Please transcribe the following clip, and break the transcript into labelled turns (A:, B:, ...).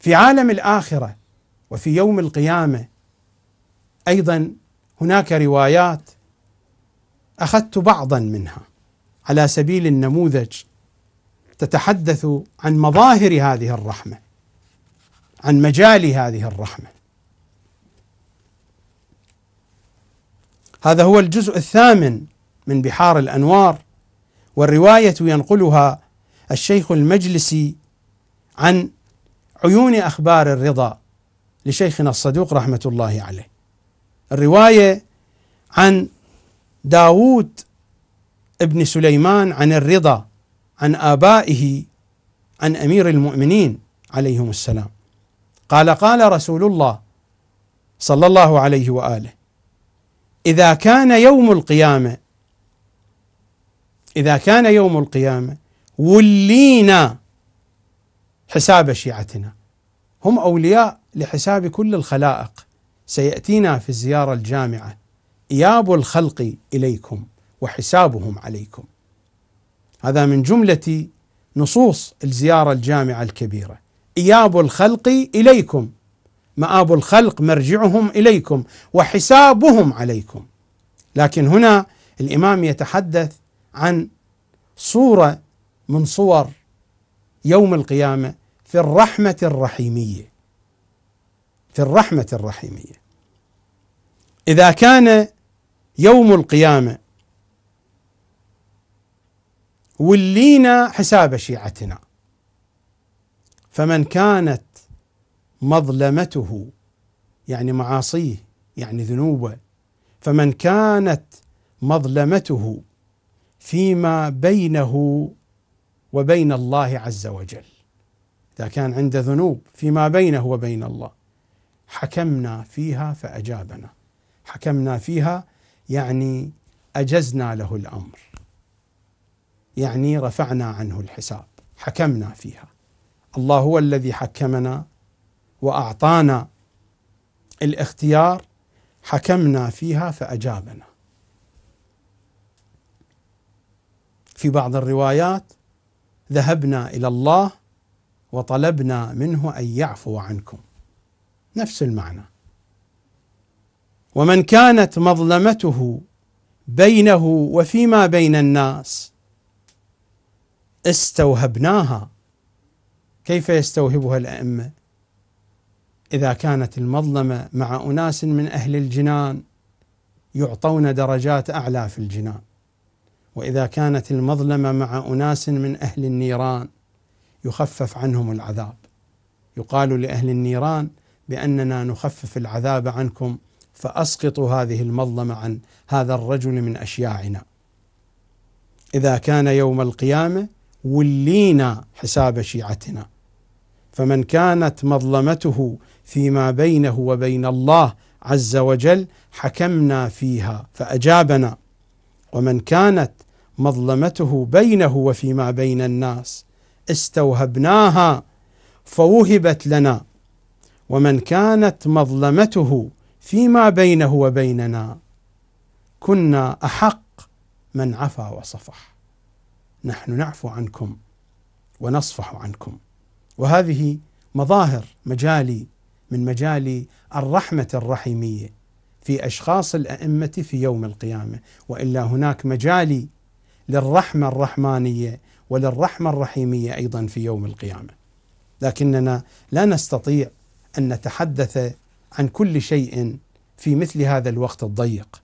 A: في عالم الآخرة وفي يوم القيامة أيضا هناك روايات أخذت بعضا منها على سبيل النموذج تتحدث عن مظاهر هذه الرحمة عن مجال هذه الرحمة هذا هو الجزء الثامن من بحار الأنوار والرواية ينقلها الشيخ المجلسي عن عيون أخبار الرضا لشيخنا الصدوق رحمة الله عليه الرواية عن داوود ابن سليمان عن الرضا عن آبائه عن أمير المؤمنين عليهم السلام قال قال رسول الله صلى الله عليه وآله إذا كان يوم القيامة إذا كان يوم القيامة ولينا حساب شيعتنا هم أولياء لحساب كل الخلائق سيأتينا في الزيارة الجامعة إياب الخلق إليكم وحسابهم عليكم هذا من جملة نصوص الزيارة الجامعة الكبيرة إياب الخلق إليكم مآب الخلق مرجعهم إليكم وحسابهم عليكم لكن هنا الإمام يتحدث عن صورة من صور يوم القيامة في الرحمة الرحيمية في الرحمة الرحيمية إذا كان يوم القيامة ولينا حساب شيعتنا فمن كانت مظلمته يعني معاصيه يعني ذنوبه فمن كانت مظلمته فيما بينه وبين الله عز وجل إذا كان عنده ذنوب فيما بينه وبين الله حكمنا فيها فأجابنا حكمنا فيها يعني أجزنا له الأمر يعني رفعنا عنه الحساب حكمنا فيها الله هو الذي حكمنا وأعطانا الاختيار حكمنا فيها فأجابنا في بعض الروايات ذهبنا إلى الله وطلبنا منه ان يعفو عنكم نفس المعنى ومن كانت مظلمته بينه وفيما بين الناس استوهبناها كيف يستوهبها الائمه اذا كانت المظلمه مع اناس من اهل الجنان يعطون درجات اعلى في الجنان واذا كانت المظلمه مع اناس من اهل النيران يخفف عنهم العذاب يقال لاهل النيران باننا نخفف العذاب عنكم فاسقطوا هذه المظلمه عن هذا الرجل من اشياعنا اذا كان يوم القيامه ولينا حساب شيعتنا فمن كانت مظلمته فيما بينه وبين الله عز وجل حكمنا فيها فاجابنا ومن كانت مظلمته بينه وفيما بين الناس استوهبناها فوهبت لنا ومن كانت مظلمته فيما بينه وبيننا كنا احق من عفا وصفح نحن نعفو عنكم ونصفح عنكم وهذه مظاهر مجالي من مجالي الرحمه الرحيميه في اشخاص الائمه في يوم القيامه والا هناك مجالي للرحمه الرحمانيه وللرحمه الرحيميه ايضا في يوم القيامه. لكننا لا نستطيع ان نتحدث عن كل شيء في مثل هذا الوقت الضيق.